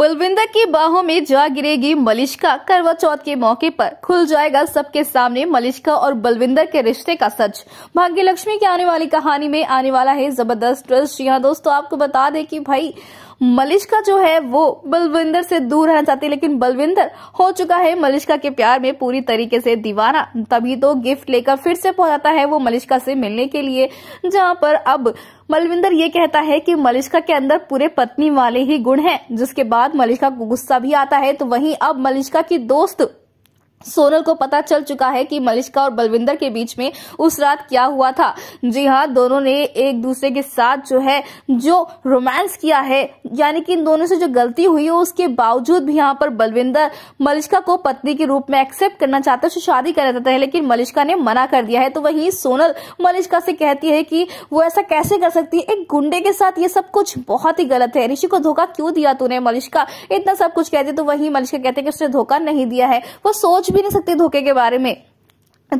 बलविंदर की बाहों में जा गिरेगी मलिश्का करवा चौथ के मौके पर खुल जाएगा सबके सामने मलिश्का और बलविंदर के रिश्ते का सच भाग्य लक्ष्मी की आने वाली कहानी में आने वाला है जबरदस्त ट्विस्ट यहाँ दोस्तों आपको बता दें कि भाई मलिश्का जो है वो बलविंदर से दूर रहना चाहती है लेकिन बलविंदर हो चुका है मलिश्का के प्यार में पूरी तरीके से दीवाना तभी तो गिफ्ट लेकर फिर से पहुंचाता है वो मलिश्का से मिलने के लिए जहां पर अब बलविंदर ये कहता है कि मलिश्का के अंदर पूरे पत्नी वाले ही गुण हैं जिसके बाद मलिश्का को गुस्सा भी आता है तो वहीं अब मलिश्का की दोस्त सोनल को पता चल चुका है कि मलिश्का और बलविंदर के बीच में उस रात क्या हुआ था जी हाँ दोनों ने एक दूसरे के साथ जो है जो रोमांस किया है यानी कि इन दोनों से जो गलती हुई है उसके बावजूद भी यहाँ पर बलविंदर मलिश्का को पत्नी के रूप में एक्सेप्ट करना चाहता है उसे शादी करना चाहता है लेकिन मलिश्का ने मना कर दिया है तो वही सोनल मलिश्का से कहती है कि वो ऐसा कैसे कर सकती है एक गुंडे के साथ ये सब कुछ बहुत ही गलत है ऋषि को धोखा क्यों दिया तूने मलिश्का इतना सब कुछ कहती तो वही मलिश्का कहते कि उसने धोखा नहीं दिया है वो सोच भी नहीं सकती धोखे के बारे में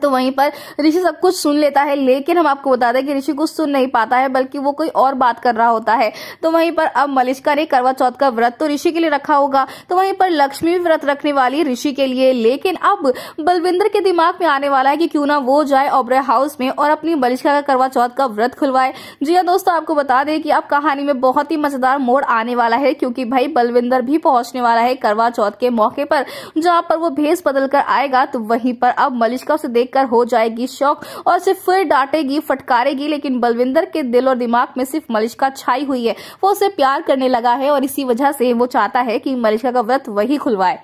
तो वहीं पर ऋषि सब कुछ सुन लेता है लेकिन हम आपको बता दें कि ऋषि कुछ सुन नहीं पाता है बल्कि वो कोई और बात कर रहा होता है तो वहीं पर अब मलिश्का ने करवा चौथ का व्रत तो ऋषि के लिए रखा होगा तो वहीं पर लक्ष्मी भी व्रत रखने वाली ऋषि के लिए लेकिन अब बलविंदर के दिमाग में आने वाला है कि क्यों ना वो जाए ओब्रे हाउस में और अपनी मलिश्का का करवा चौथ का व्रत खुलवाए जी हाँ दोस्तों आपको बता दें कि अब कहानी में बहुत ही मजेदार मोड़ आने वाला है क्योंकि भाई बलविंदर भी पहुंचने वाला है करवा चौथ के मौके पर जहां पर वो भेस बदल कर आएगा तो वहीं पर अब मलिश्का उसे देखकर हो जाएगी शौक और सिर्फ फिर डांटेगी फटकारेगी लेकिन बलविंदर के दिल और दिमाग में सिर्फ मलिश्का छाई हुई है वो उसे प्यार करने लगा है और इसी वजह से वो चाहता है कि मलिश्का का व्रत वही खुलवाए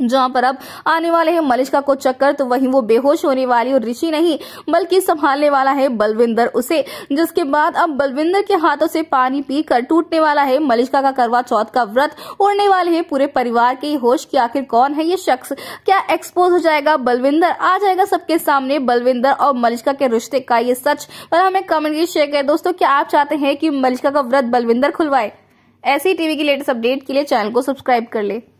जहां पर अब आने वाले हैं मलिश्का को चक्कर तो वहीं वो बेहोश होने वाली और ऋषि नहीं बल्कि संभालने वाला है बलविंदर उसे जिसके बाद अब बलविंदर के हाथों से पानी पीकर टूटने वाला है मलिश्का का करवा चौथ का व्रत उड़ने वाले है पूरे परिवार के होश की आखिर कौन है ये शख्स क्या एक्सपोज हो जाएगा बलविंदर आ जाएगा सबके सामने बलविंदर और मलिश्का के रिश्ते का ये सच पर हमें कमेंट शेयर करें दोस्तों क्या आप चाहते हैं कि मलिश्का का व्रत बलविंदर खुलवाए ऐसी टीवी की लेटेस्ट अपडेट के लिए चैनल को सब्सक्राइब कर ले